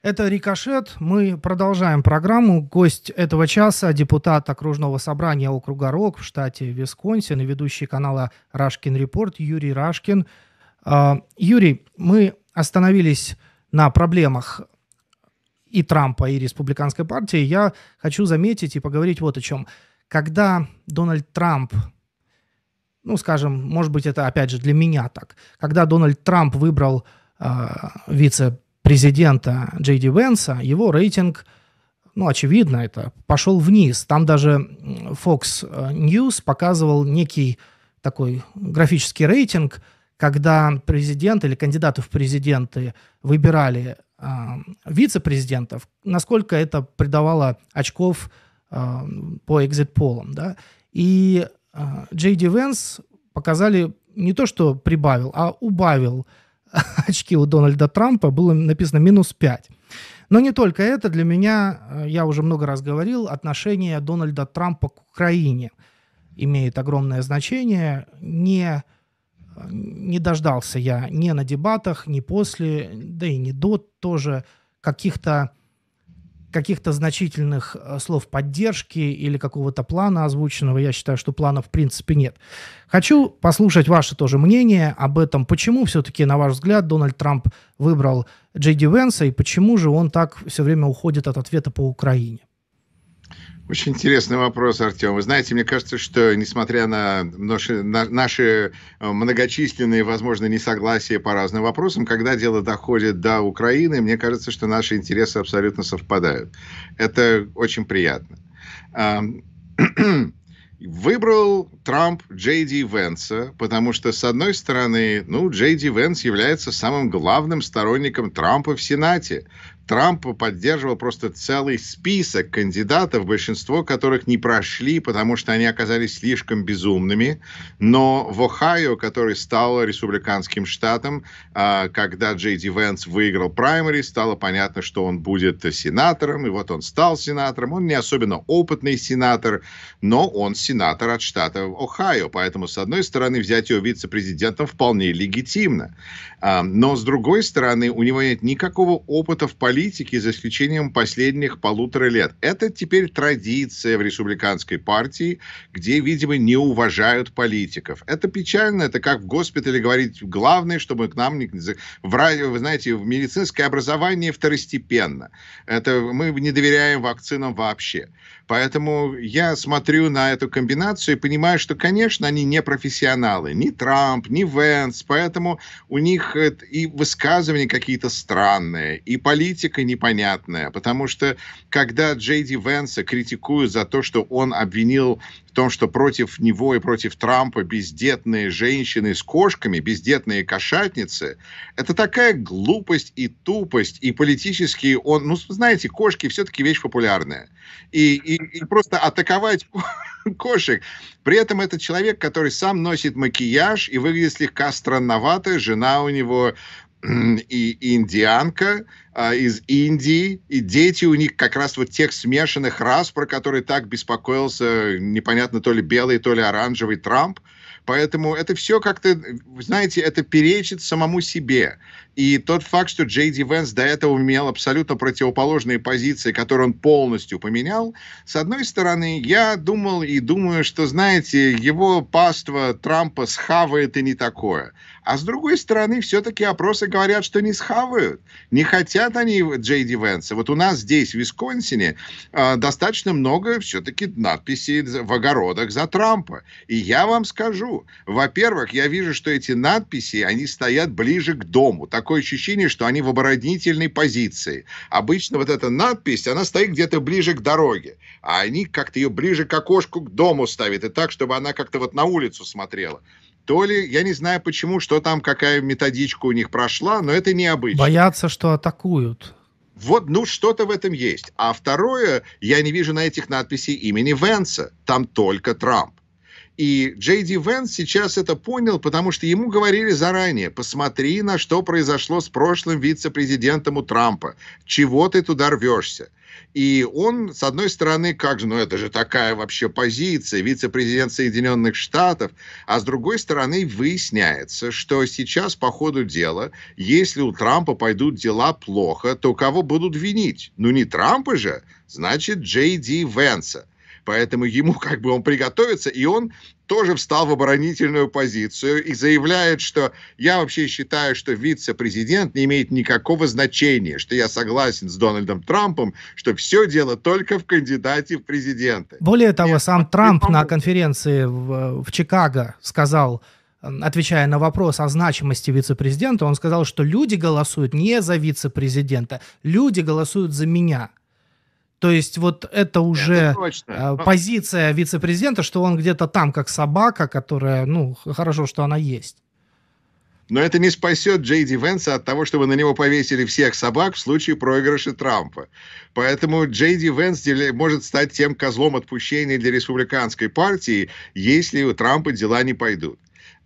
Это «Рикошет». Мы продолжаем программу. Гость этого часа – депутат окружного собрания округа Рок в штате Висконсин и ведущий канала «Рашкин Репорт» Юрий Рашкин. А, Юрий, мы остановились на проблемах и Трампа, и республиканской партии. Я хочу заметить и поговорить вот о чем. Когда Дональд Трамп ну, скажем, может быть, это опять же для меня так. Когда Дональд Трамп выбрал э, вице президента Джей Ди Венса, его рейтинг, ну, очевидно, это пошел вниз. Там даже Fox э, News показывал некий такой графический рейтинг, когда президент или кандидаты в президенты выбирали э, вице-президентов, насколько это придавало очков э, по экзит-полам. Да? И э, Джей Ди Венс показали не то, что прибавил, а убавил э, очки у Дональда Трампа было написано минус 5. Но не только это. Для меня, э, я уже много раз говорил, отношение Дональда Трампа к Украине имеет огромное значение. Не, не дождался я ни на дебатах, ни после, да и не до тоже каких-то каких-то значительных э, слов поддержки или какого-то плана озвученного. Я считаю, что плана в принципе нет. Хочу послушать ваше тоже мнение об этом. Почему все-таки, на ваш взгляд, Дональд Трамп выбрал Джей Ди Венса и почему же он так все время уходит от ответа по Украине? Очень интересный вопрос, Артем. Вы знаете, мне кажется, что несмотря на наши, на, наши э, многочисленные, возможно, несогласия по разным вопросам, когда дело доходит до Украины, мне кажется, что наши интересы абсолютно совпадают. Это очень приятно. Выбрал Трамп Джей Ди Венса, потому что, с одной стороны, ну, Джей Ди Венс является самым главным сторонником Трампа в Сенате. Трамп поддерживал просто целый список кандидатов, большинство которых не прошли, потому что они оказались слишком безумными. Но в Ohio, который стал республиканским штатом, а, когда Джей Ди Венс выиграл праймари, стало понятно, что он будет сенатором, и вот он стал сенатором. Он не особенно опытный сенатор, но он сенатор от штата Ohio, поэтому, с одной стороны, взять его вице-президентом вполне легитимно. А, но, с другой стороны, у него нет никакого опыта в политике, политики, за исключением последних полутора лет. Это теперь традиция в республиканской партии, где, видимо, не уважают политиков. Это печально, это как в госпитале говорить, главное, чтобы к нам не... Вы знаете, в медицинское образование второстепенно. Это мы не доверяем вакцинам вообще. Поэтому я смотрю на эту комбинацию и понимаю, что, конечно, они не профессионалы. Ни Трамп, ни Венс. Поэтому у них э, и высказывания какие-то странные, и политика критика непонятная, потому что когда Джей Ди Венса критикуют за то, что он обвинил в том, что против него и против Трампа бездетные женщины с кошками, бездетные кошатницы, это такая глупость и тупость, и политически он, ну, знаете, кошки все-таки вещь популярная. И, и, и просто атаковать кошек. При этом это человек, который сам носит макияж и выглядит слегка странновато. Жена у него и индианка а, из Индии, и дети у них как раз вот тех смешанных рас, про которые так беспокоился непонятно то ли белый, то ли оранжевый Трамп. Поэтому это все как-то, знаете, это перечит самому себе. И тот факт, что Джей Ди Венс до этого имел абсолютно противоположные позиции, которые он полностью поменял, с одной стороны, я думал и думаю, что, знаете, его паства Трампа схавает и не такое. А с другой стороны, все-таки опросы говорят, что не схавают. Не хотят они Джей Ди Венса. Вот у нас здесь, в Висконсине, а, достаточно много все-таки надписей в огородах за Трампа. И я вам скажу, во-первых, я вижу, что эти надписи, они стоят ближе к дому. Такое ощущение, что они в оборонительной позиции. Обычно вот эта надпись, она стоит где-то ближе к дороге. А они как-то ее ближе к окошку к дому ставят. И так, чтобы она как-то вот на улицу смотрела то ли, я не знаю почему, что там, какая методичка у них прошла, но это необычно. Боятся, что атакуют. Вот, ну, что-то в этом есть. А второе, я не вижу на этих надписей имени Венса. Там только Трамп. И Джей Ди Венс сейчас это понял, потому что ему говорили заранее, посмотри на что произошло с прошлым вице-президентом у Трампа. Чего ты туда рвешься? И он, с одной стороны, как же, ну это же такая вообще позиция, вице-президент Соединенных Штатов, а с другой стороны выясняется, что сейчас по ходу дела, если у Трампа пойдут дела плохо, то кого будут винить? Ну не Трампа же, значит Джей Ди Венса поэтому ему как бы он приготовится, и он тоже встал в оборонительную позицию и заявляет, что я вообще считаю, что вице-президент не имеет никакого значения, что я согласен с Дональдом Трампом, что все дело только в кандидате в президенты. Более того, Нет, сам Трамп на конференции в, в Чикаго сказал, отвечая на вопрос о значимости вице-президента, он сказал, что люди голосуют не за вице-президента, люди голосуют за меня. То есть вот это уже это а, ну, позиция вице-президента, что он где-то там, как собака, которая, ну, хорошо, что она есть. Но это не спасет Джейди Венса от того, чтобы на него повесили всех собак в случае проигрыша Трампа. Поэтому Джейди Венс может стать тем козлом отпущения для республиканской партии, если у Трампа дела не пойдут.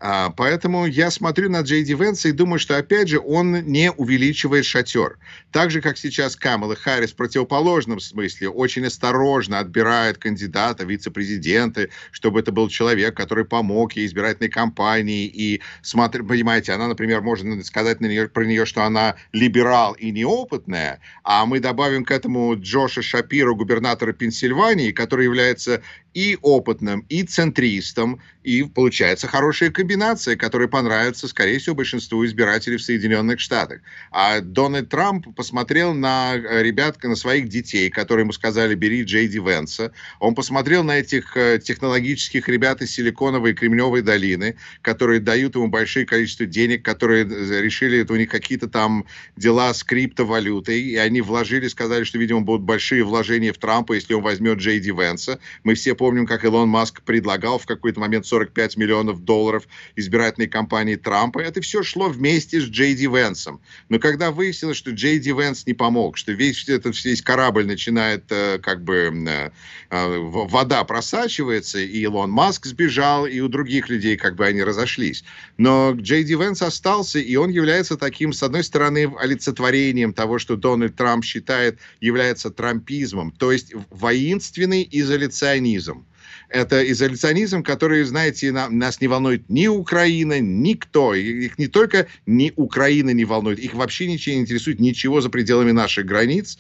А, поэтому я смотрю на Джей Ди Венса и думаю, что, опять же, он не увеличивает шатер. Так же, как сейчас Камала Харрис в противоположном смысле очень осторожно отбирает кандидата, вице-президента, чтобы это был человек, который помог ей избирательной кампании. И, смотри, понимаете, она, например, можно сказать на нее, про нее, что она либерал и неопытная, а мы добавим к этому Джоша Шапира, губернатора Пенсильвании, который является и опытным, и центристом, и получается хороший кандидат комбинация, которая понравится, скорее всего, большинству избирателей в Соединенных Штатах. А Дональд Трамп посмотрел на э, ребят, на своих детей, которые ему сказали, бери Джейди Венса. Он посмотрел на этих э, технологических ребят из Силиконовой и Кремневой долины, которые дают ему большое количество денег, которые э, решили, это у них какие-то там дела с криптовалютой, и они вложили, сказали, что, видимо, будут большие вложения в Трампа, если он возьмет Джейди Венса. Мы все помним, как Илон Маск предлагал в какой-то момент 45 миллионов долларов избирательной кампании Трампа. Это все шло вместе с Джей Ди Венсом. Но когда выяснилось, что Джей Ди Венс не помог, что весь этот весь корабль начинает э, как бы э, э, вода просачивается, и Илон Маск сбежал, и у других людей как бы они разошлись. Но Джей Ди Венс остался, и он является таким, с одной стороны, олицетворением того, что Дональд Трамп считает, является трампизмом, то есть воинственный изоляционизм. Это изоляционизм, который, знаете, нам, нас не волнует ни Украина, никто. Их не только ни Украина не волнует, их вообще ничего не интересует, ничего за пределами наших границ.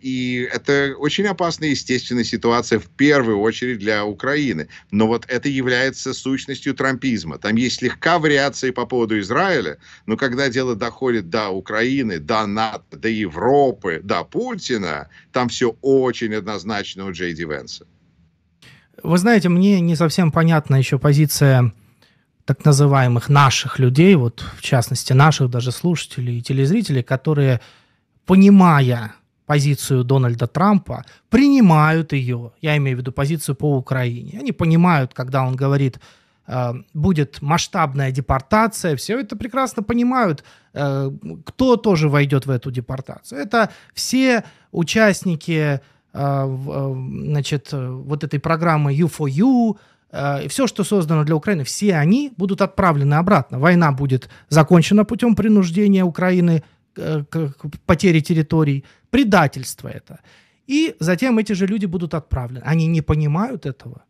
И это очень опасная естественная ситуация, в первую очередь, для Украины. Но вот это является сущностью трампизма. Там есть слегка вариации по поводу Израиля, но когда дело доходит до Украины, до НАТО, до Европы, до Путина, там все очень однозначно у Джей Дивенса. Вы знаете, мне не совсем понятна еще позиция так называемых наших людей, вот в частности наших даже слушателей и телезрителей, которые, понимая позицию Дональда Трампа, принимают ее, я имею в виду позицию по Украине. Они понимают, когда он говорит, э, будет масштабная депортация, все это прекрасно понимают, э, кто тоже войдет в эту депортацию. Это все участники а, а, значит, э, вот этой программы U4U, э, и все, что создано для Украины, все они будут отправлены обратно. Война будет закончена путем принуждения Украины э, к потере территорий, предательство это. И затем эти же люди будут отправлены. Они не понимают этого.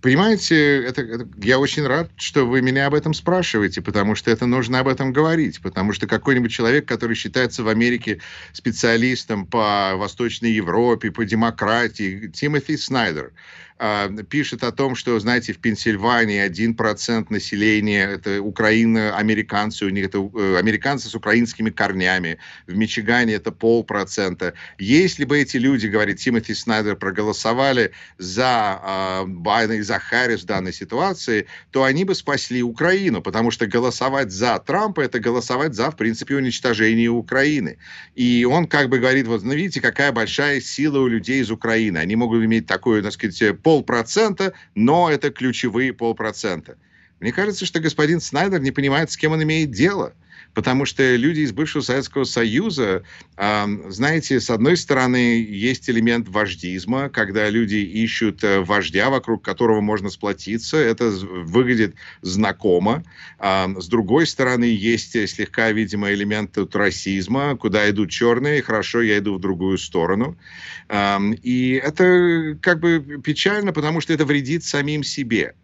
Понимаете, это, это, я очень рад, что вы меня об этом спрашиваете, потому что это нужно об этом говорить, потому что какой-нибудь человек, который считается в Америке специалистом по Восточной Европе, по демократии, Тимоти Снайдер, а, пишет о том, что, знаете, в Пенсильвании 1% населения – это Украина, американцы, у них это э, американцы с украинскими корнями. В Мичигане это полпроцента. Если бы эти люди, говорит Тимоти Снайдер, проголосовали за э, а, Байдена и за Харрис в данной ситуации, то они бы спасли Украину, потому что голосовать за Трампа – это голосовать за, в принципе, уничтожение Украины. И он как бы говорит, вот ну, видите, какая большая сила у людей из Украины. Они могут иметь такую, так сказать, полпроцента, но это ключевые полпроцента. Мне кажется, что господин Снайдер не понимает, с кем он имеет дело – потому что люди из бывшего Советского Союза, знаете, с одной стороны, есть элемент вождизма, когда люди ищут э, вождя, вокруг которого можно сплотиться, это выглядит знакомо. с другой стороны, есть э, слегка, видимо, элемент тут расизма, куда идут черные, хорошо, я иду в другую сторону. и это как бы печально, потому что это вредит самим себе.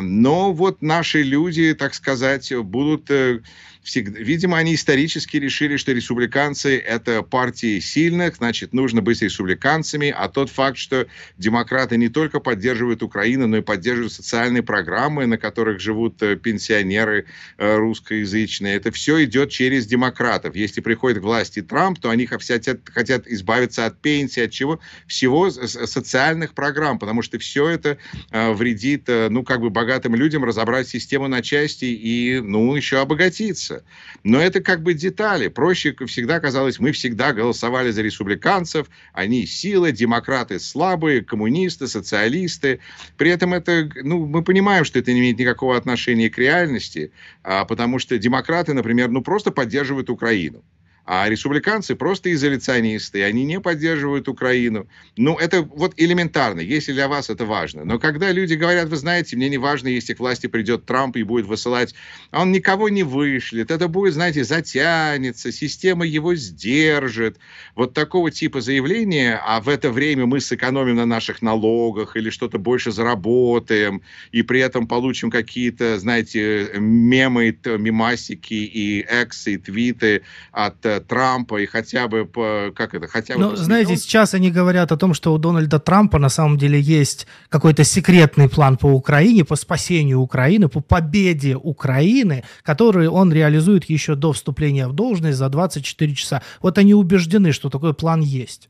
Но вот наши люди, так сказать, будут э, всегда, видимо, они исторически решили, что республиканцы – это партии сильных, значит, нужно быть республиканцами, а тот факт, что демократы не только поддерживают Украину, но и поддерживают социальные программы, на которых живут э, пенсионеры э, русскоязычные, это все идет через демократов. Если приходит к власти Трамп, то они хотят, хотят избавиться от пенсии, от чего? Всего социальных программ, потому что все это э, вредит, ну, как бы богатым людям разобрать систему на части и, ну, еще обогатиться голосуются. Но это как бы детали. Проще всегда казалось, мы всегда голосовали за республиканцев, они сила, демократы слабые, коммунисты, социалисты. При этом это, ну, мы понимаем, что это не имеет никакого отношения к реальности, а, потому что демократы, например, ну, просто поддерживают Украину. А республиканцы просто изоляционисты, они не поддерживают Украину. Ну, это вот элементарно, если для вас это важно. Но когда люди говорят, вы знаете, мне не важно, если к власти придет Трамп и будет высылать, а он никого не вышлет, это будет, знаете, затянется, система его сдержит. Вот такого типа заявления, а в это время мы сэкономим на наших налогах или что-то больше заработаем, и при этом получим какие-то, знаете, мемы, мемасики и эксы, и твиты от э, Э, Трампа, и хотя бы, как это, хотя бы... Ну, знаете, сейчас они говорят о том, что у Дональда Трампа на самом деле есть какой-то секретный план по Украине, по спасению Украины, по победе Украины, который он реализует еще до вступления в должность за 24 часа. Вот они убеждены, что такой план есть.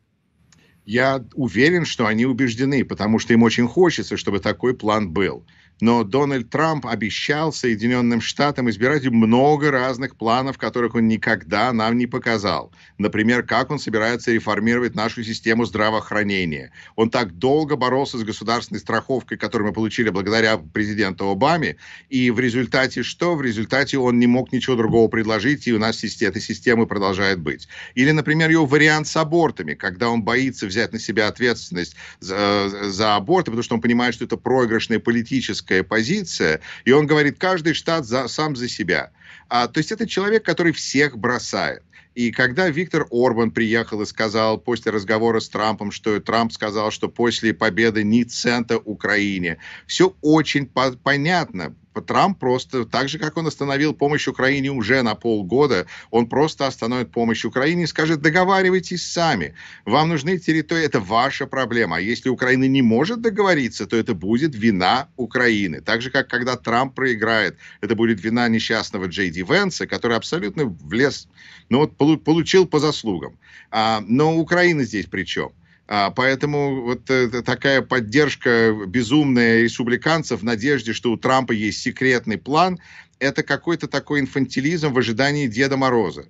Я уверен, что они убеждены, потому что им очень хочется, чтобы такой план был но Дональд Трамп обещал Соединенным Штатам избирать много разных планов, которых он никогда нам не показал. Например, как он собирается реформировать нашу систему здравоохранения. Он так долго боролся с государственной страховкой, которую мы получили благодаря президенту Обаме, и в результате что? В результате он не мог ничего другого предложить, и у нас эта система продолжает быть. Или, например, его вариант с абортами, когда он боится взять на себя ответственность за, за аборты, потому что он понимает, что это проигрышная политическая лидерская позиция, и он говорит, каждый штат за, сам за себя. А, то есть это человек, который всех бросает. И когда Виктор Орбан приехал и сказал после разговора с Трампом, что Трамп сказал, что после победы ни цента Украине, все очень по- понятно. Трамп просто, так же, как он остановил помощь Украине уже на полгода, он просто остановит помощь Украине и скажет, договаривайтесь сами. Вам нужны территории, это ваша проблема. А если Украина не может договориться, то это будет вина Украины. Так же, как когда Трамп проиграет, это будет вина несчастного Джей Ди Венса, который абсолютно влез, ну вот получил по заслугам. А, но Украина здесь при чем? А поэтому вот э, такая поддержка безумная республиканцев в надежде, что у Трампа есть секретный план, это какой-то такой инфантилизм в ожидании Деда Мороза.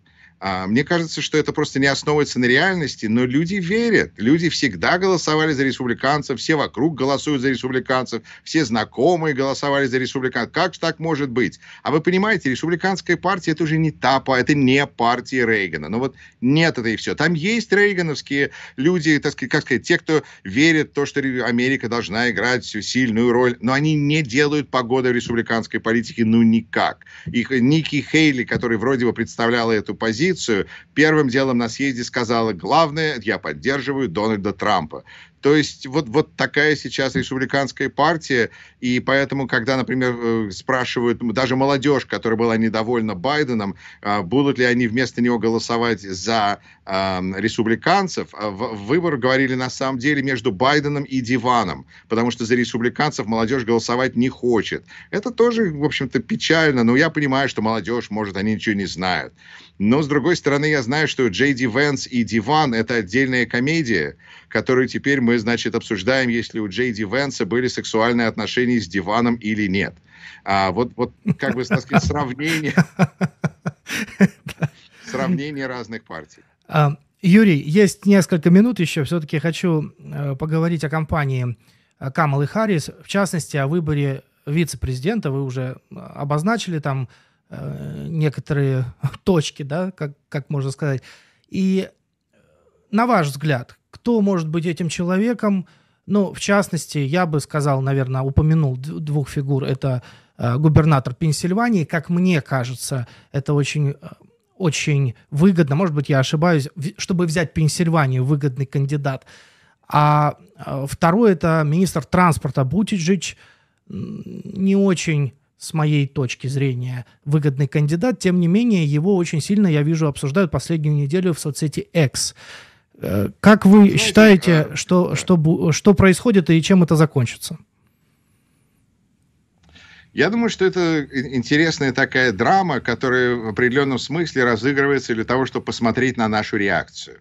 А, мне кажется, что это просто не основывается на реальности, но люди верят. Люди всегда голосовали за республиканцев, все вокруг голосуют за республиканцев, все знакомые голосовали за республиканцев. Как же так может быть? А вы понимаете, республиканская партия это уже не та, это не партия Рейгана. Но ну вот нет, это и все. Там есть рейгановские люди, так сказать, как сказать, те, кто верит в то, что Америка должна играть всю сильную роль, но они не делают погоды в республиканской политике ну никак. Их Ники Хейли, который вроде бы представляла эту позицию, оппозицию, первым делом на съезде сказала, главное, я поддерживаю Дональда Трампа. То есть вот, вот такая сейчас республиканская партия, и поэтому, когда, например, э, спрашивают даже молодежь, которая была недовольна Байденом, а, будут ли они вместо него голосовать за э, республиканцев, а, в, выбор говорили на самом деле между Байденом и Диваном, потому что за республиканцев молодежь голосовать не хочет. Это тоже, в общем-то, печально, но я понимаю, что молодежь, может, они ничего не знают. Но, с другой стороны, я знаю, что Джей Ди Венс и Диван — это отдельная комедия, которую теперь мы значит, обсуждаем, если у Джейди Венса были сексуальные отношения с диваном или нет. А, вот, вот как бы, так сказать, сравнение, сравнение разных партий. А, Юрий, есть несколько минут еще. Все-таки хочу э, поговорить о компании Камалы Харрис, в частности, о выборе вице-президента. Вы уже э, обозначили там э, некоторые точки, да, как, как можно сказать. И на ваш взгляд, кто может быть этим человеком. Ну, в частности, я бы сказал, наверное, упомянул двух фигур. Это э, губернатор Пенсильвании. Как мне кажется, это очень э, очень выгодно, может быть, я ошибаюсь, чтобы взять Пенсильванию, выгодный кандидат. А э, второй – это министр транспорта Бутиджич, не очень, с моей точки зрения, выгодный кандидат. Тем не менее, его очень сильно, я вижу, обсуждают последнюю неделю в соцсети X. Как вы Знаете, ну, считаете, а... что, что, что происходит и чем это закончится? Я думаю, что это интересная такая драма, которая в определенном смысле разыгрывается для того, чтобы посмотреть на нашу реакцию.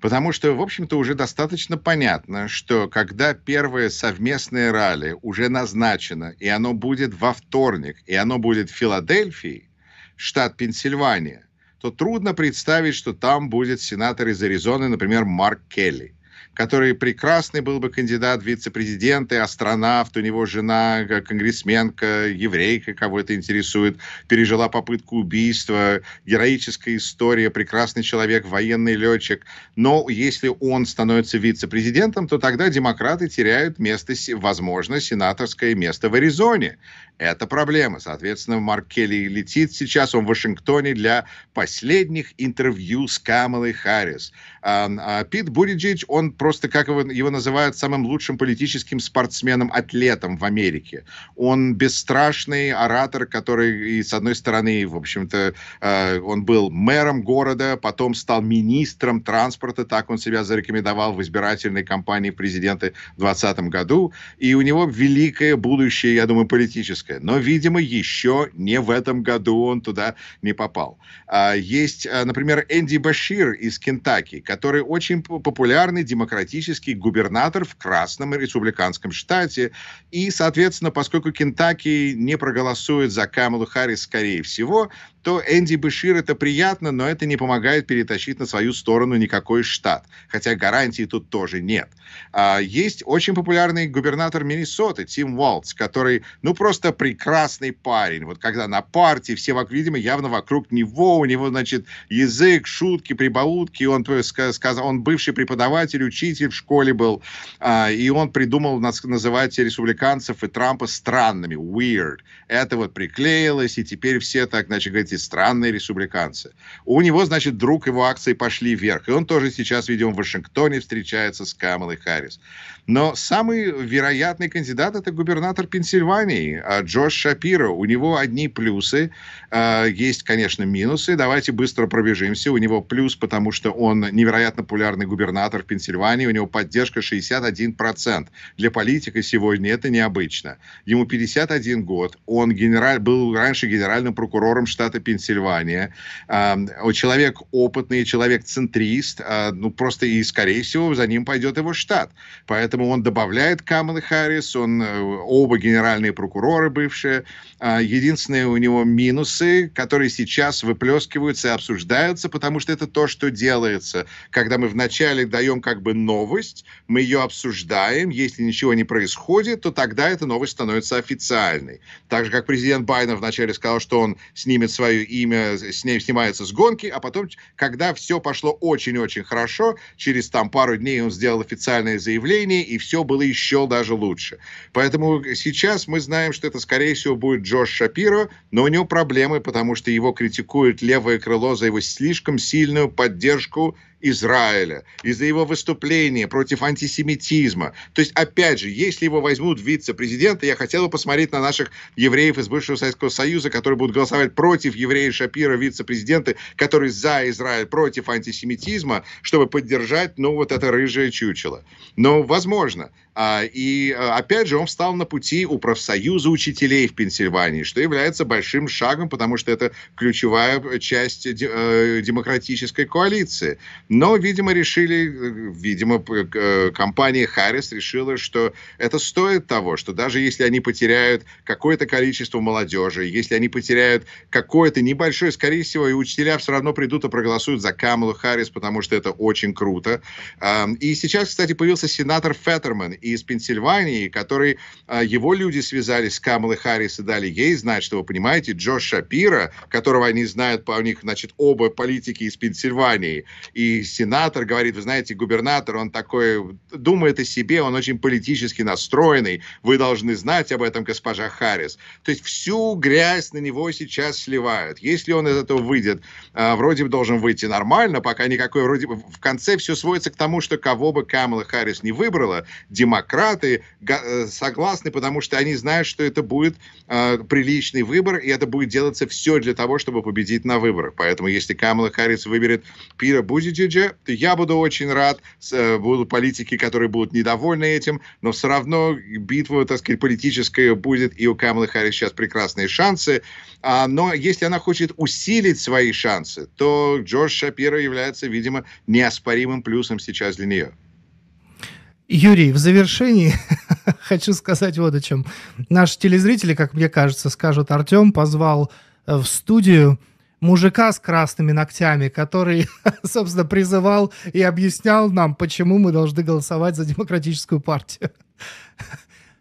Потому что, в общем-то, уже достаточно понятно, что когда первое совместное ралли уже назначено, и оно будет во вторник, и оно будет в Филадельфии, штат Пенсильвания, то трудно представить, что там будет сенатор из Аризоны, например, Марк Келли который прекрасный был бы кандидат в вице-президенты, астронавт, у него жена э, конгрессменка, еврейка, кого это интересует, пережила попытку убийства, героическая история, прекрасный человек, военный летчик. Но если он становится вице-президентом, то тогда демократы теряют место, возможно, сенаторское место в Аризоне, это проблема. Соответственно, Марк Келли летит сейчас, он в Вашингтоне для последних интервью с Камалой Харрис. А, а Пит Буриджич, он просто, как его, его называют, самым лучшим политическим спортсменом-атлетом в Америке. Он бесстрашный оратор, который, и с одной стороны, в общем-то, э, он был мэром города, потом стал министром транспорта, так он себя зарекомендовал в избирательной кампании президента в 2020 году. И у него великое будущее, я думаю, политическое Римская. Но, видимо, еще не в этом году он туда не попал. А, есть, а, например, Энди Башир из Кентаки, который очень популярный демократический губернатор в Красном республиканском штате. И, соответственно, поскольку Кентаки не проголосует за Камалу Харрис, скорее всего, то Энди Бешир это приятно, но это не помогает перетащить на свою сторону никакой штат. Хотя гарантии тут тоже нет. А, есть очень популярный губернатор Миннесоты Тим Уолтс, который, ну, просто прекрасный парень. Вот когда на партии все, видимо, явно вокруг него, у него, значит, язык, шутки, прибаутки. Он, э, сказал, он бывший преподаватель, учитель в школе был. А, и он придумал нас называть республиканцев и Трампа странными, weird. Это вот приклеилось, и теперь все так, значит, говорите, эти странные республиканцы. У него, значит, друг, его акции пошли вверх. И он тоже сейчас, видимо, в Вашингтоне встречается с Камалой Харрис. Но самый вероятный кандидат – это губернатор Пенсильвании а Джош Шапиро. У него одни плюсы, а, есть, конечно, минусы. Давайте быстро пробежимся. У него плюс, потому что он невероятно популярный губернатор в Пенсильвании. У него поддержка 61%. Для политика сегодня это необычно. Ему 51 год. Он генераль, был раньше генеральным прокурором штата Пенсильвания. Человек опытный, человек-центрист, а, ну просто и, скорее всего, за ним пойдет его штат. Поэтому он добавляет Камен Харрис, он э, оба генеральные прокуроры бывшие. А, единственные у него минусы, которые сейчас выплескиваются и обсуждаются, потому что это то, что делается. Когда мы вначале даем как бы новость, мы ее обсуждаем, если ничего не происходит, то тогда эта новость становится официальной. Так же, как президент Байден вначале сказал, что он снимет свою свое имя, с ней снимается с гонки, а потом, когда все пошло очень-очень хорошо, через там пару дней он сделал официальное заявление, и все было еще даже лучше. Поэтому сейчас мы знаем, что это, скорее всего, будет Джош Шапиро, но у него проблемы, потому что его критикуют левое крыло за его слишком сильную поддержку Израиля, из за его выступления против антисемитизма. То есть, опять же, если его возьмут вице-президента, я хотел бы посмотреть на наших евреев из бывшего Советского Союза, которые будут голосовать против еврея Шапира, вице-президента, который за Израиль, против антисемитизма, чтобы поддержать, ну, вот это рыжее чучело. Но возможно. А, и, э, опять же, он встал на пути у профсоюза учителей в Пенсильвании, что является большим шагом, потому что это ключевая э, часть э, демократической коалиции. Но, видимо, решили, видимо, компания Харрис решила, что это стоит того, что даже если они потеряют какое-то количество молодежи, если они потеряют какое-то небольшое, скорее всего, и учителя все равно придут и проголосуют за Камалу Харрис, потому что это очень круто. И сейчас, кстати, появился сенатор Феттерман из Пенсильвании, который, а, его люди связались с Камалой Харрис и дали ей знать, что, вы понимаете, Джо Шапира, которого они знают, у них, значит, оба политики из Пенсильвании, и сенатор говорит, вы знаете, губернатор, он такой, думает о себе, он очень политически настроенный, вы должны знать об этом, госпожа Харрис. То есть всю грязь на него сейчас сливают. Если он из этого выйдет, а, вроде бы должен выйти нормально, пока никакой вроде бы... В конце все сводится к тому, что кого бы Камала Харрис не выбрала, демократ демократы э, согласны, потому что они знают, что это будет э, приличный выбор, и это будет делаться все для того, чтобы победить на выборах. Поэтому, если Камала Харрис выберет Пира Бузиджиджа, то я буду очень рад. Э, будут политики, которые будут недовольны этим, но все равно битва, так сказать, политическая будет, и у Камалы Харрис сейчас прекрасные шансы. А, но если она хочет усилить свои шансы, то Джордж Шапира является, видимо, неоспоримым плюсом сейчас для нее. Юрий, в завершении хочу сказать вот о чем. Наши телезрители, как мне кажется, скажут, Артем позвал э, в студию мужика с красными ногтями, который, собственно, призывал и объяснял нам, почему мы должны голосовать за демократическую партию.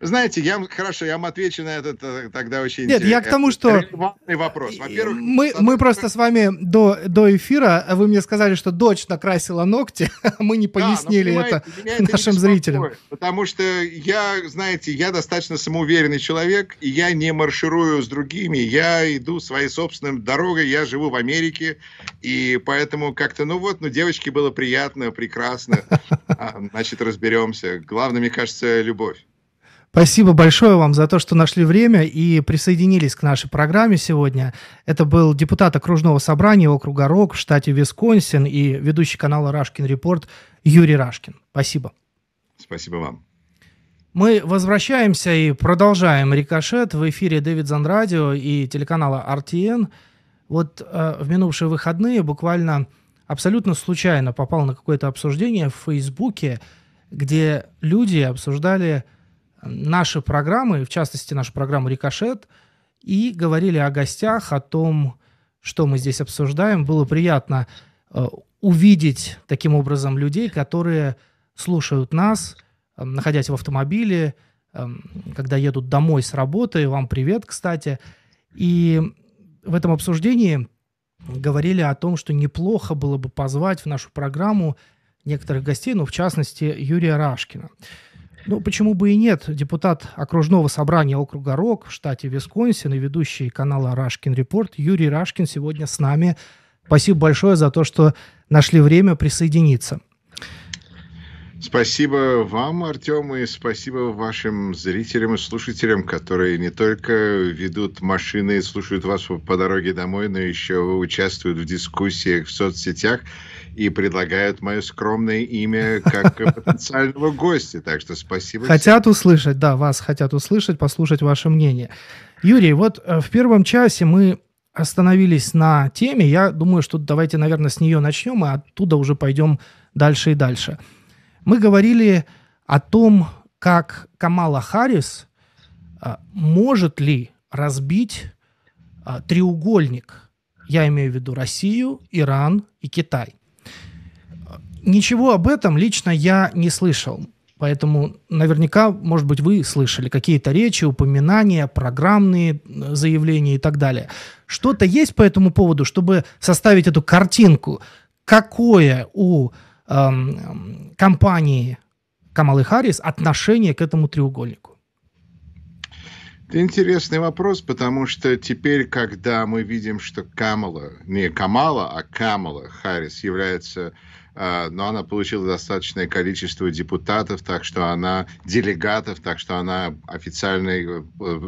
Знаете, я хорошо, я вам отвечу на этот э, тогда очень Нет, я к тому, что... вопрос. Во-первых... Мы, сам... мы просто с вами до, до эфира, вы мне сказали, что дочь накрасила ногти, а мы не ну, пояснили да, это, это нашим зрителям. Потому что я, знаете, я достаточно самоуверенный человек, и я не марширую с другими, я иду своей собственной дорогой, я живу в Америке, и поэтому как-то, ну вот, ну девочке было приятно, прекрасно, а, значит, разберемся. Главное, мне кажется, любовь. Спасибо большое вам за то, что нашли время и присоединились к нашей программе сегодня. Это был депутат окружного собрания округа Рок в штате Висконсин и ведущий канала «Рашкин Репорт» Юрий Рашкин. Спасибо. Спасибо вам. Мы возвращаемся и продолжаем «Рикошет» в эфире Дэвид Зан Радио и телеканала RTN. Вот э, в минувшие выходные буквально абсолютно случайно попал на какое-то обсуждение в Фейсбуке, где люди обсуждали наши программы, в частности, нашу программу «Рикошет», и говорили о гостях, о том, что мы здесь обсуждаем. Было приятно э, увидеть таким образом людей, которые слушают нас, э, находясь в автомобиле, э, когда едут домой с работы. Вам привет, кстати. И в этом обсуждении говорили о том, что неплохо было бы позвать в нашу программу некоторых гостей, ну, в частности, Юрия Рашкина. Ну, почему бы и нет? Депутат окружного собрания округа Рок в штате Висконсин и ведущий канала «Рашкин Репорт» Юрий Рашкин сегодня с нами. Спасибо большое за то, что нашли время присоединиться. Спасибо вам, Артем, и спасибо вашим зрителям и слушателям, которые не только ведут машины и слушают вас по дороге домой, но еще участвуют в дискуссиях в соцсетях и предлагают мое скромное имя как потенциального гостя. Так что спасибо. Хотят всем. услышать, да, вас хотят услышать, послушать ваше мнение. Юрий, вот э, в первом часе мы остановились на теме. Я думаю, что давайте, наверное, с нее начнем, и оттуда уже пойдем дальше и дальше. Мы говорили о том, как Камала Харрис э, может ли разбить э, треугольник. Я имею в виду Россию, Иран и Китай. Ничего об этом лично я не слышал. Поэтому наверняка, может быть, вы слышали какие-то речи, упоминания, программные э, заявления и так далее. Что-то есть по этому поводу, чтобы составить эту картинку, какое у эм, компании Камалы Харрис отношение к этому треугольнику? Это интересный вопрос, потому что теперь, когда мы видим, что Камала, не Камала, а Камала Харрис является а, но ну, она получила достаточное количество депутатов, так что она делегатов, так что она официально э,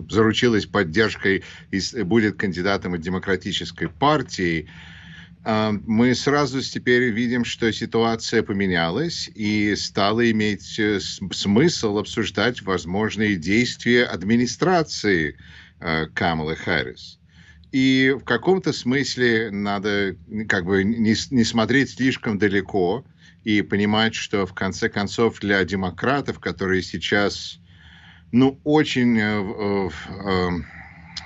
заручилась поддержкой и будет кандидатом от демократической партии мы сразу теперь видим, что ситуация поменялась и стало иметь э, смысл обсуждать возможные действия администрации э, Камалы Харрис. И в каком-то смысле надо как бы не, не смотреть слишком далеко и понимать, что в конце концов для демократов, которые сейчас ну, очень э, э, эм,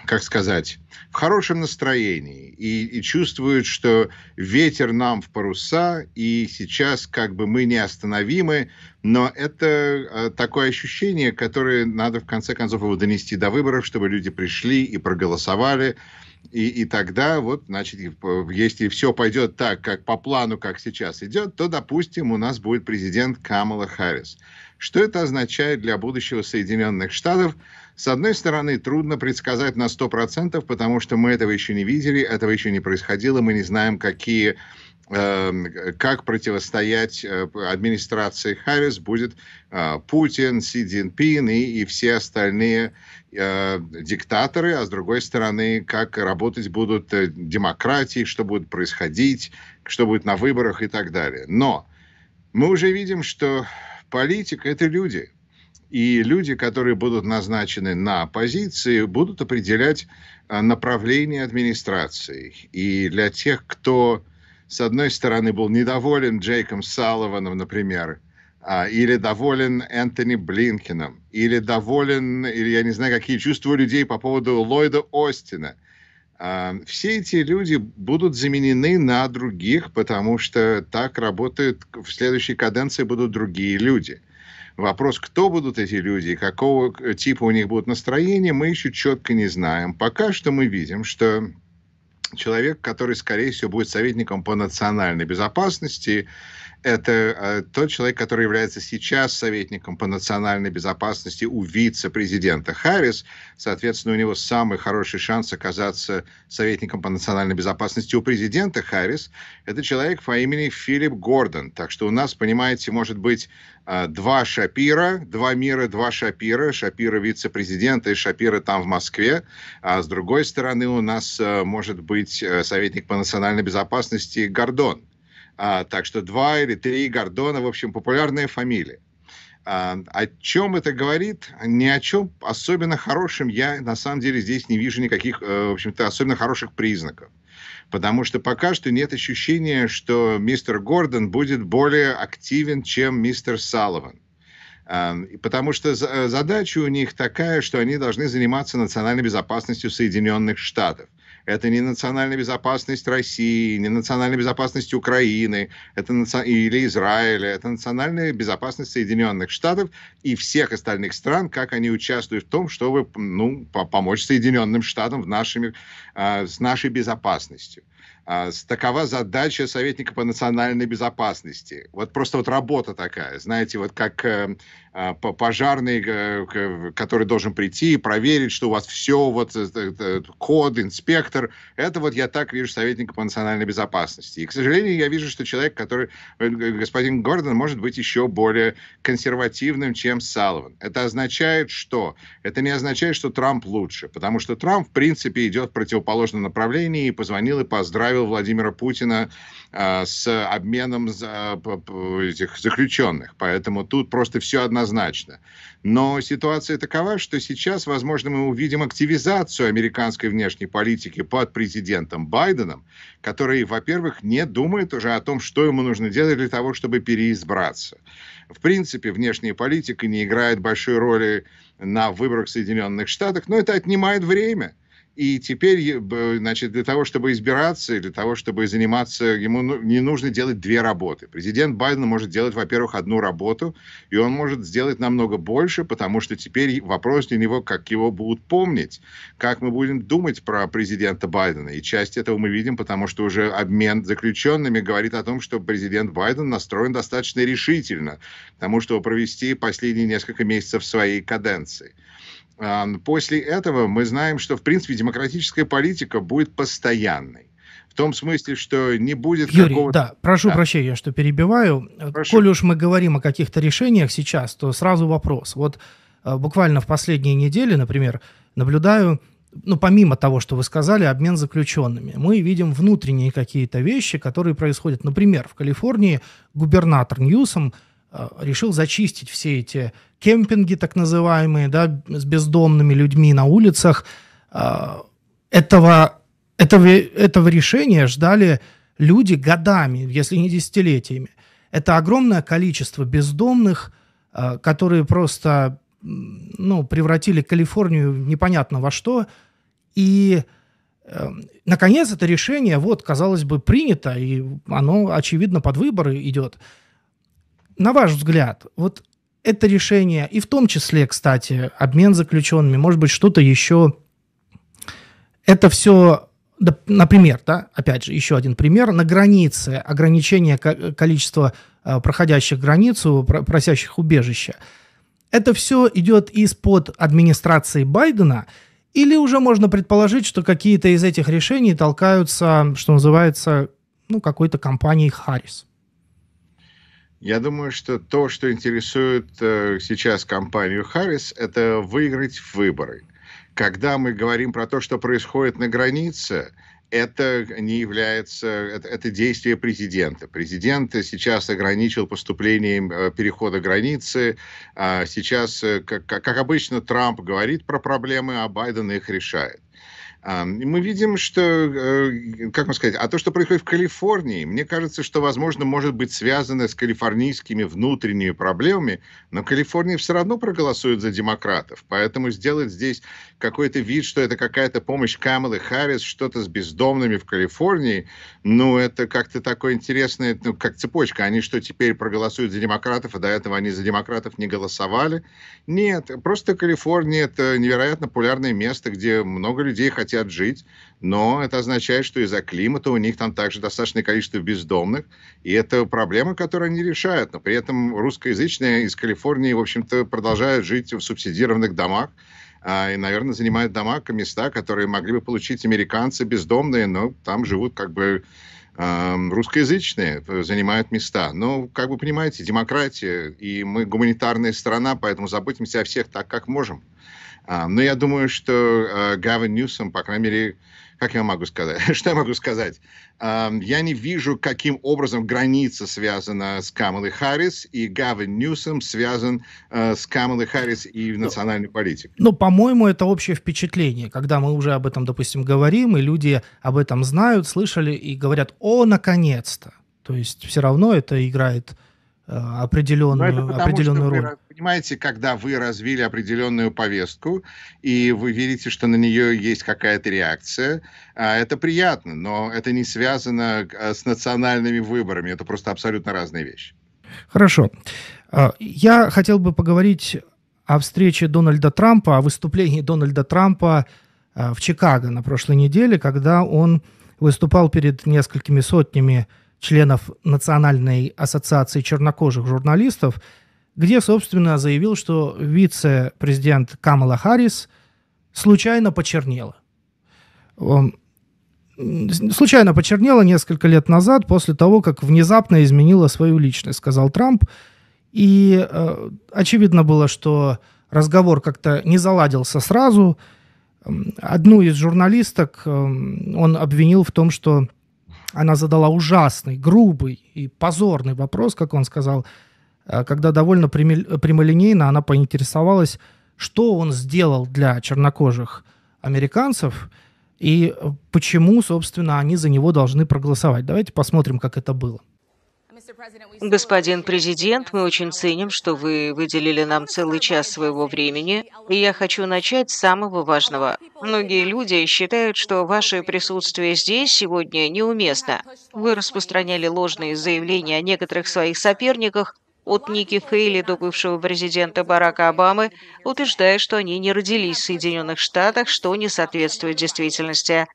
как сказать, в хорошем настроении и, и чувствуют, что ветер нам в паруса, и сейчас как бы мы неостановимы, но это э, такое ощущение, которое надо в конце концов его донести до выборов, чтобы люди пришли и проголосовали, и, и тогда вот, значит, э, если все пойдет так, как по плану, как сейчас идет, то, допустим, у нас будет президент Камала Харрис. Что это означает для будущего Соединенных Штатов? С одной стороны, трудно предсказать на 100%, потому что мы этого еще не видели, этого еще не происходило, мы не знаем, какие эм, как противостоять э, администрации Харрис будет э, Путин, Си Цзиньпин и, и все остальные э, диктаторы, а с другой стороны, как работать будут демократии, что будет происходить, что будет на выборах и так далее. Но мы уже видим, что политика – это люди – и люди, которые будут назначены на позиции, будут определять а, направление администрации. И для тех, кто, с одной стороны, был недоволен Джейком Салливаном, например, а, или доволен Энтони Блинкином, или доволен, или я не знаю, какие чувства у людей по поводу Ллойда Остина. А, все эти люди будут заменены на других, потому что так работают, в следующей каденции будут другие люди – Вопрос, кто будут эти люди какого типа у них будут настроения, мы еще четко не знаем. Пока что мы видим, что человек, который, скорее всего, будет советником по национальной безопасности это э, тот человек, который является сейчас советником по национальной безопасности у вице-президента Харрис. Соответственно, у него самый хороший шанс оказаться советником по национальной безопасности у президента Харрис. Это человек по имени Филипп Гордон. Так что у нас, понимаете, может быть э, два Шапира, два мира, два Шапира. Шапира вице-президента и Шапира там в Москве. А с другой стороны у нас э, может быть советник по национальной безопасности Гордон. А, так что два или три Гордона, в общем, популярные фамилии. А, о чем это говорит? Ни о чем особенно хорошем я на самом деле здесь не вижу никаких, э, в общем-то, особенно хороших признаков. Потому что пока что нет ощущения, что мистер Гордон будет более активен, чем мистер Салливан. А, потому что э, задача у них такая, что они должны заниматься национальной безопасностью Соединенных Штатов это не национальная безопасность России, не национальная безопасность Украины это наци... или Израиля, это национальная безопасность Соединенных Штатов и всех остальных стран, как они участвуют в том, чтобы ну, помочь Соединенным Штатам в нашими, э, с нашей безопасностью. А, такова задача советника по национальной безопасности. Вот просто вот работа такая, знаете, вот как э, а, пожарный, э, который должен прийти и проверить, что у вас все, вот э, э, код, инспектор. Это вот я так вижу советника по национальной безопасности. И, к сожалению, я вижу, что человек, который, господин Гордон, может быть еще более консервативным, чем Салливан. Это означает что? Это не означает, что Трамп лучше, потому что Трамп, в принципе, идет в противоположном направлении и позвонил и поздравил Владимира Путина э, с обменом за, этих заключенных. Поэтому тут просто все одно однозначно. Но ситуация такова, что сейчас, возможно, мы увидим активизацию американской внешней политики под президентом Байденом, который, во-первых, не думает уже о том, что ему нужно делать для того, чтобы переизбраться. В принципе, внешняя политика не играет большой роли на выборах в Соединенных Штатах, но это отнимает время – и теперь, значит, для того, чтобы избираться, для того, чтобы заниматься, ему ну, не нужно делать две работы. Президент Байден может делать, во-первых, одну работу, и он может сделать намного больше, потому что теперь вопрос для него, как его будут помнить, как мы будем думать про президента Байдена. И часть этого мы видим, потому что уже обмен заключенными говорит о том, что президент Байден настроен достаточно решительно к тому, чтобы провести последние несколько месяцев своей каденции. После этого мы знаем, что, в принципе, демократическая политика будет постоянной. В том смысле, что не будет Юрий, какого-то... да, прошу да. прощения, что перебиваю. Прошу. Коль уж мы говорим о каких-то решениях сейчас, то сразу вопрос. Вот а, буквально в последние недели, например, наблюдаю, ну, помимо того, что вы сказали, обмен заключенными, мы видим внутренние какие-то вещи, которые происходят. Например, в Калифорнии губернатор Ньюсом – Э, решил зачистить все эти кемпинги, так называемые, да, с бездомными людьми на улицах. Э, этого, этого, этого решения ждали люди годами, если не десятилетиями. Это огромное количество бездомных, э, которые просто ну, превратили Калифорнию непонятно во что. И, наконец, это решение, вот, казалось бы, принято, и оно, очевидно, под выборы идет – на ваш взгляд, вот это решение, и в том числе, кстати, обмен заключенными, может быть, что-то еще, это все, например, да, опять же, еще один пример, на границе ограничение количества э, проходящих границу, просящих убежища. Это все идет из-под администрации Байдена, или уже можно предположить, что какие-то из этих решений толкаются, что называется, ну, какой-то компанией Харрис? Я думаю, что то, что интересует э, сейчас компанию Харрис, это выиграть выборы. Когда мы говорим про то, что происходит на границе, это не является, это, это действие президента. Президент сейчас ограничил поступлением э, перехода границы. А сейчас, э, как, как обычно, Трамп говорит про проблемы, а Байден их решает мы видим, что, э, как вам сказать, а то, что происходит в Калифорнии, мне кажется, что, возможно, может быть связано с калифорнийскими внутренними проблемами, но Калифорния все равно проголосует за демократов. Поэтому сделать здесь какой-то вид, что это какая-то помощь Камалы Харрис, что-то с бездомными в Калифорнии, ну, это как-то такое интересное, ну, как цепочка. Они что, теперь проголосуют за демократов, а до этого они за демократов не голосовали? Нет, просто Калифорния — это невероятно популярное место, где много людей хотят хотят жить, но это означает, что из-за климата у них там также достаточное количество бездомных, и это проблема, которую они решают. Но при этом русскоязычные из Калифорнии, в общем-то, продолжают жить в субсидированных домах, а, и, наверное, занимают дома, места, которые могли бы получить американцы бездомные, но там живут как бы русскоязычные э, занимают места. Но, как вы понимаете, демократия, и мы гуманитарная страна, поэтому заботимся о всех так, как можем. А, Но ну, я думаю, что э, Гавин Ньюсом, по крайней мере, как я могу сказать? что я могу сказать? Я не вижу, каким образом граница связана с Камалой Харрис, и Гавин Ньюсом связан э, с Камалой Харрис и в ну, национальной политике. Ну, по-моему, это общее впечатление, когда мы уже об этом, допустим, говорим, и люди об этом знают, слышали и говорят, о, наконец-то. То есть все равно это играет Э, определенную, ну, потому, определенную роль. Вы, понимаете, когда вы развили определенную повестку, и вы видите, что на нее есть какая-то реакция, а, это приятно, но это не связано а, с национальными выборами, это просто абсолютно разные вещи. Хорошо. А, я хотел бы поговорить о встрече Дональда Трампа, о выступлении Дональда Трампа в Чикаго на прошлой неделе, когда он выступал перед несколькими сотнями членов Национальной ассоциации чернокожих журналистов, где, собственно, заявил, что вице-президент Камала Харрис случайно почернела. Эм, случайно почернела несколько лет назад после того, как внезапно изменила свою личность, сказал Трамп. И э, очевидно было, что разговор как-то не заладился сразу. Эм, одну из журналисток эм, он обвинил в том, что она задала ужасный, грубый и позорный вопрос, как он сказал, э, когда довольно прямолинейно она поинтересовалась, что он сделал для чернокожих американцев и почему, собственно, они за него должны проголосовать. Давайте посмотрим, как это было. Господин президент, мы очень ценим, что вы выделили нам целый час своего времени, и я хочу начать с самого важного. Многие люди считают, что ваше присутствие здесь сегодня неуместно. Вы распространяли ложные заявления о некоторых своих соперниках, от Ники Хейли до бывшего президента Барака Обамы, утверждая, что они не родились в Соединенных Штатах, что не соответствует действительности.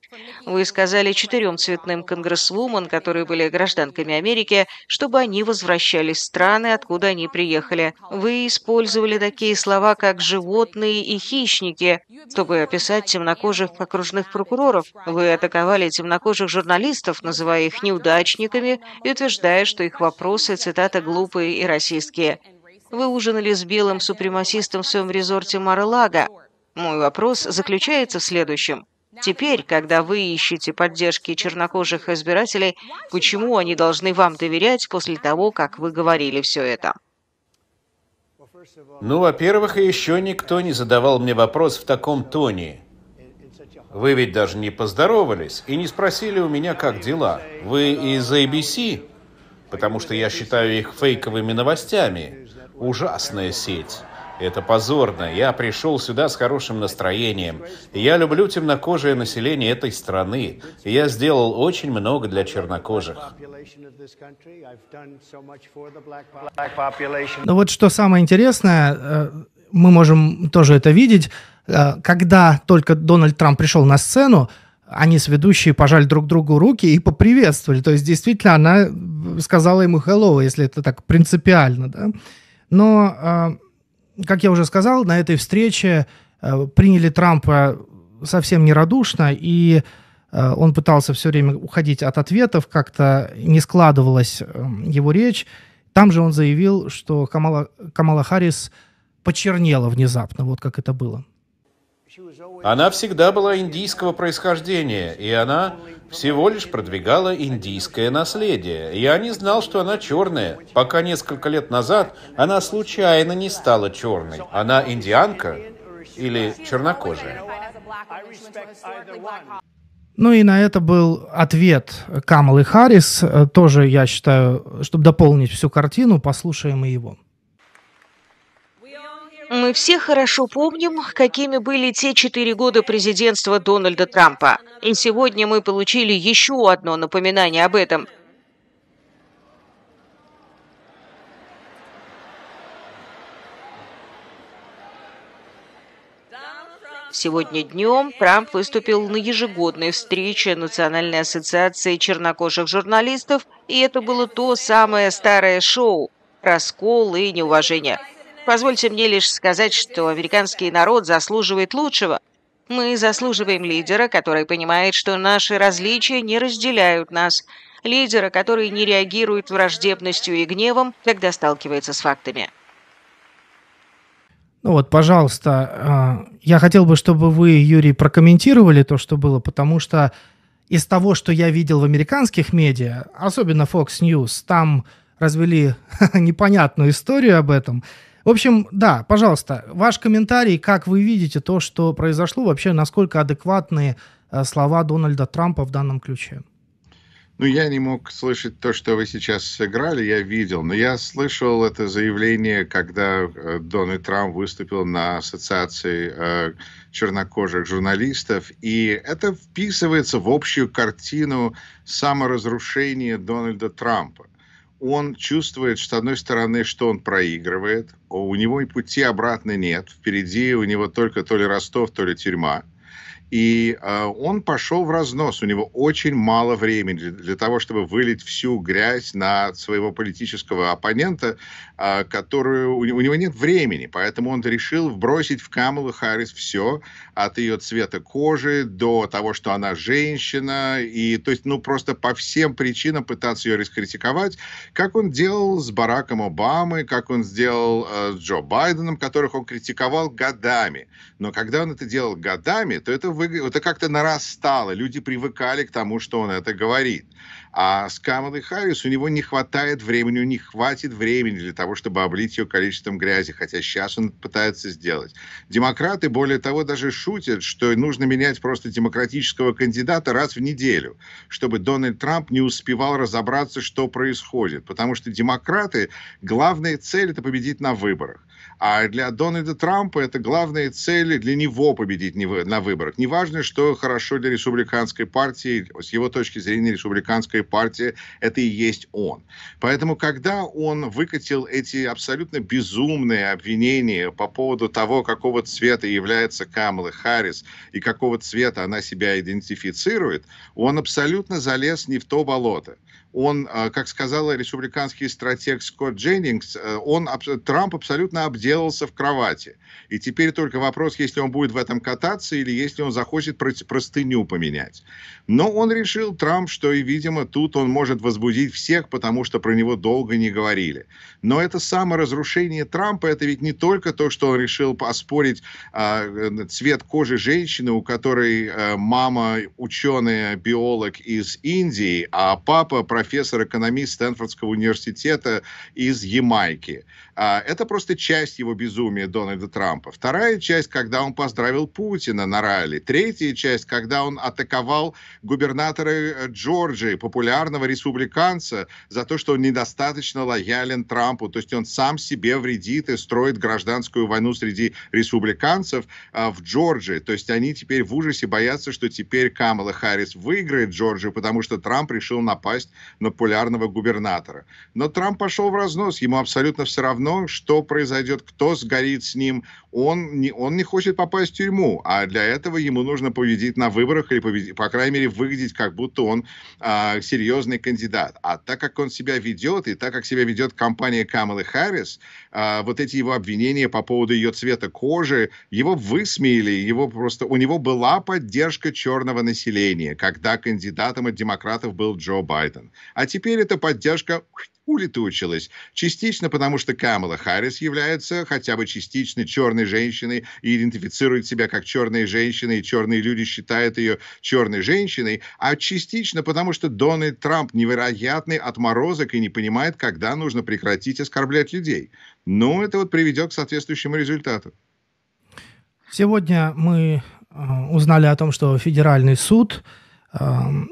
Вы сказали четырем цветным конгрессвумен, которые были гражданками Америки, чтобы они возвращались в страны, откуда они приехали. Вы использовали такие слова, как «животные» и «хищники», чтобы описать темнокожих окружных прокуроров. Вы атаковали темнокожих журналистов, называя их неудачниками и утверждая, что их вопросы, цитата, «глупые и расистские» сосиски. Вы ужинали с белым супремасистом в своем резорте Марлага. Мой вопрос заключается в следующем. Теперь, когда вы ищете поддержки чернокожих избирателей, почему они должны вам доверять после того, как вы говорили все это? Ну, во-первых, еще никто не задавал мне вопрос в таком тоне. Вы ведь даже не поздоровались и не спросили у меня, как дела. Вы из ABC? потому что я считаю их фейковыми новостями. Ужасная сеть. Это позорно. Я пришел сюда с хорошим настроением. Я люблю темнокожее население этой страны. Я сделал очень много для чернокожих. Но ну вот что самое интересное, э, мы можем тоже это видеть. Э, когда только Дональд Трамп пришел на сцену, они с ведущей пожали друг другу руки и поприветствовали. То есть, действительно, она сказала ему hello, если это так принципиально, да. Но, а, как я уже сказал, на этой встрече а, приняли Трампа совсем нерадушно, и а, он пытался все время уходить от ответов, как-то не складывалась его речь. Там же он заявил, что Камала, Камала Харрис почернела внезапно, вот как это было. Она всегда была индийского происхождения, и она всего лишь продвигала индийское наследие. Я не знал, что она черная, пока несколько лет назад она случайно не стала черной. Она индианка или чернокожая. Ну и на это был ответ Камалы Харрис. Тоже, я считаю, чтобы дополнить всю картину, послушаем и его. Мы все хорошо помним, какими были те четыре года президентства Дональда Трампа. И сегодня мы получили еще одно напоминание об этом. Сегодня днем Трамп выступил на ежегодной встрече Национальной ассоциации чернокожих журналистов, и это было то самое старое шоу «Раскол и неуважение». Позвольте мне лишь сказать, что американский народ заслуживает лучшего. Мы заслуживаем лидера, который понимает, что наши различия не разделяют нас. Лидера, который не реагирует враждебностью и гневом, когда сталкивается с фактами. Ну вот, пожалуйста, а, я хотел бы, чтобы вы, Юрий, прокомментировали то, что было, потому что из того, что я видел в американских медиа, особенно Fox News, там развели непонятную историю об этом – в общем, да, пожалуйста, ваш комментарий, как вы видите то, что произошло, вообще насколько адекватные э, слова Дональда Трампа в данном ключе? Ну, я не мог слышать то, что вы сейчас сыграли, я видел, но я слышал это заявление, когда э, Дональд Трамп выступил на ассоциации э, чернокожих журналистов, и это вписывается в общую картину саморазрушения Дональда Трампа он чувствует, что, с одной стороны, что он проигрывает, у него и пути обратно нет, впереди у него только то ли Ростов, то ли тюрьма. И э, он пошел в разнос. У него очень мало времени для, для того, чтобы вылить всю грязь на своего политического оппонента, а, которую у него нет времени, поэтому он решил бросить в Камалу Харрис все, от ее цвета кожи до того, что она женщина, и то есть, ну, просто по всем причинам пытаться ее раскритиковать, как он делал с Бараком Обамой, как он сделал э, с Джо Байденом, которых он критиковал годами. Но когда он это делал годами, то это, вы... это как-то нарастало, люди привыкали к тому, что он это говорит. А с Камалой Харрис у него не хватает времени, у них хватит времени для того, чтобы облить ее количеством грязи, хотя сейчас он пытается сделать. Демократы, более того, даже шутят, что нужно менять просто демократического кандидата раз в неделю, чтобы Дональд Трамп не успевал разобраться, что происходит. Потому что демократы, главная цель – это победить на выборах. А для Дональда Трампа это главные цели для него победить на выборах. Неважно, что хорошо для республиканской партии, с его точки зрения республиканская партия – это и есть он. Поэтому, когда он выкатил эти абсолютно безумные обвинения по поводу того, какого цвета является Камала Харрис и какого цвета она себя идентифицирует, он абсолютно залез не в то болото он, э, как сказал республиканский стратег Скотт Дженнингс, э, он, Трамп абсолютно обделался в кровати. И теперь только вопрос, если он будет в этом кататься или если он захочет простыню поменять. Но он решил, Трамп, что и, видимо, тут он может возбудить всех, потому что про него долго не говорили. Но это саморазрушение Трампа, это ведь не только то, что он решил поспорить а, э, цвет кожи женщины, у которой э, мама ученый биолог из Индии, а папа профессор профессор-экономист Стэнфордского университета из Ямайки. А, это просто часть его безумия Дональда Трампа. Вторая часть, когда он поздравил Путина на ралли. Третья часть, когда он атаковал губернатора э, Джорджии, популярного республиканца, за то, что он недостаточно лоялен Трампу. То есть он сам себе вредит и строит гражданскую войну среди республиканцев а, в Джорджии. То есть они теперь в ужасе боятся, что теперь Камала Харрис выиграет Джорджию, потому что Трамп решил напасть на популярного губернатора. Но Трамп пошел в разнос, ему абсолютно все равно, равно, что произойдет, кто сгорит с ним. Он не, он не хочет попасть в тюрьму, а для этого ему нужно победить на выборах или, победить, по крайней мере, выглядеть, как будто он а, серьезный кандидат. А так как он себя ведет, и так как себя ведет компания Камалы Харрис, а, вот эти его обвинения по поводу ее цвета кожи, его высмеяли, его просто... У него была поддержка черного населения, когда кандидатом от демократов был Джо Байден. А теперь эта поддержка улетучилась. Частично потому, что Камала Харрис является хотя бы частично черной женщиной и идентифицирует себя как черная женщина, и черные люди считают ее черной женщиной, а частично потому, что Дональд Трамп невероятный отморозок и не понимает, когда нужно прекратить оскорблять людей. Но ну, это вот приведет к соответствующему результату. Сегодня мы э, узнали о том, что федеральный суд эм,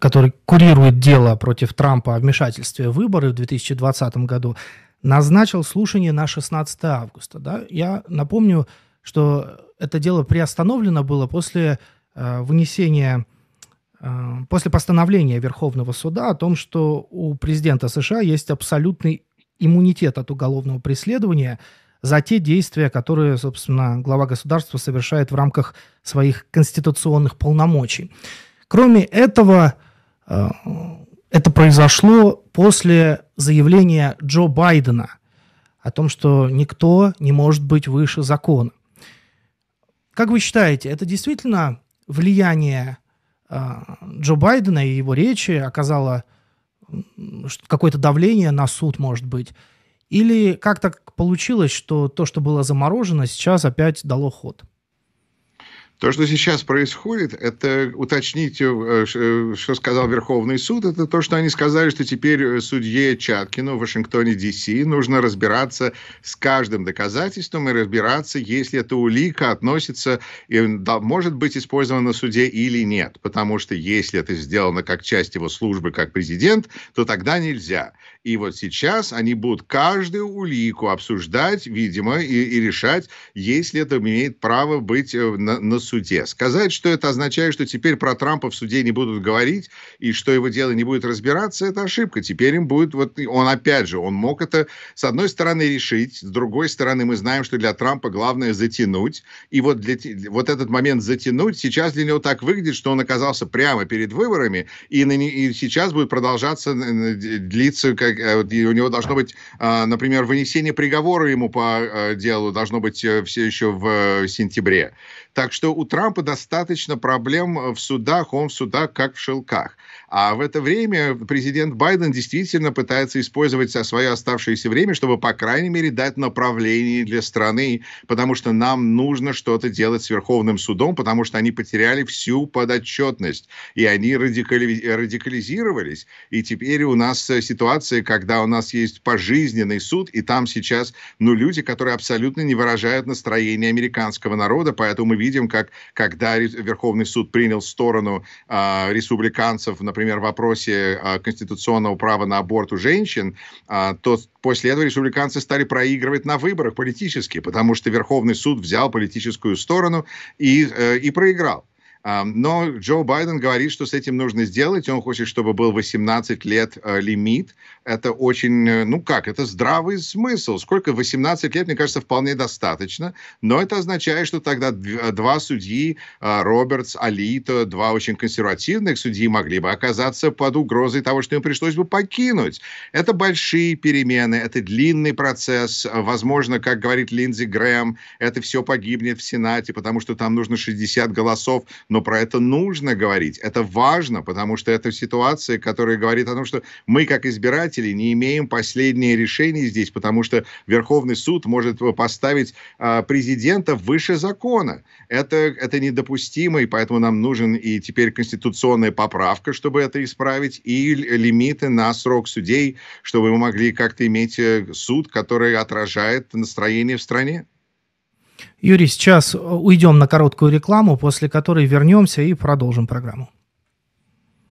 который курирует дело против Трампа о вмешательстве в выборы в 2020 году, назначил слушание на 16 августа. Да? Я напомню, что это дело приостановлено было после э, вынесения, э, после постановления Верховного суда о том, что у президента США есть абсолютный иммунитет от уголовного преследования за те действия, которые, собственно, глава государства совершает в рамках своих конституционных полномочий. Кроме этого, э, это произошло после заявления Джо Байдена о том, что никто не может быть выше закона. Как вы считаете, это действительно влияние э, Джо Байдена и его речи оказало какое-то давление на суд, может быть? Или как так получилось, что то, что было заморожено, сейчас опять дало ход? То, что сейчас происходит, это, уточните, э, э, э, что сказал Верховный суд, это то, что они сказали, что теперь судье Чаткину в Вашингтоне, Д.С. нужно разбираться с каждым доказательством и разбираться, если эта улика относится и может быть использована на суде или нет. Потому что если это сделано как часть его службы, как президент, то тогда нельзя. И вот сейчас они будут каждую улику обсуждать, видимо, и, и решать, если это имеет право быть э, на, на суде. Сказать, что это означает, что теперь про Трампа в суде не будут говорить, и что его дело не будет разбираться, это ошибка. Теперь им будет, вот он опять же, он мог это с одной стороны решить, с другой стороны мы знаем, что для Трампа главное затянуть. И вот, для, вот этот момент затянуть сейчас для него так выглядит, что он оказался прямо перед выборами, и, на, и сейчас будет продолжаться э, э, длиться как Э, у него должно быть, а, например, вынесение приговора ему по э, делу должно быть э, все еще в сентябре. Так что у Трампа достаточно проблем в судах, он в судах как в шелках. А в это время президент Байден действительно пытается использовать свое оставшееся время, чтобы, по крайней мере, дать направление для страны, потому что нам нужно что-то делать с Верховным судом, потому что они потеряли всю подотчетность, и они радикали... радикализировались. И теперь у нас ситуация, когда у нас есть пожизненный суд, и там сейчас ну, люди, которые абсолютно не выражают настроение американского народа, поэтому мы видим, как когда Верховный суд принял сторону э, республиканцев, например, в вопросе э, а, конституционного права на аборт у женщин, э, то после этого республиканцы стали проигрывать на выборах политически, потому что Верховный суд взял политическую сторону и, э, и проиграл. Но Джо Байден говорит, что с этим нужно сделать. Он хочет, чтобы был 18 лет э, лимит это очень, э, ну как, это здравый смысл. Сколько? 18 лет, мне кажется, вполне достаточно. Но это означает, что тогда э, два судьи, э, Робертс, Алито, два очень консервативных судьи могли бы оказаться под угрозой того, что им пришлось бы покинуть. Это большие перемены, это длинный процесс. Возможно, как говорит Линдзи Грэм, это все погибнет в Сенате, потому что там нужно 60 голосов. Но про это нужно говорить. Это важно, потому что это ситуация, которая говорит о том, что мы, как избиратели, законодатели не имеем последнее решение здесь, потому что Верховный суд может поставить а, президента выше закона. Это, это недопустимо, и поэтому нам нужен и теперь конституционная поправка, чтобы это исправить, и лимиты на срок судей, чтобы мы могли как-то иметь э, суд, который отражает настроение в стране. Юрий, сейчас э, уйдем на короткую рекламу, после которой вернемся и продолжим программу.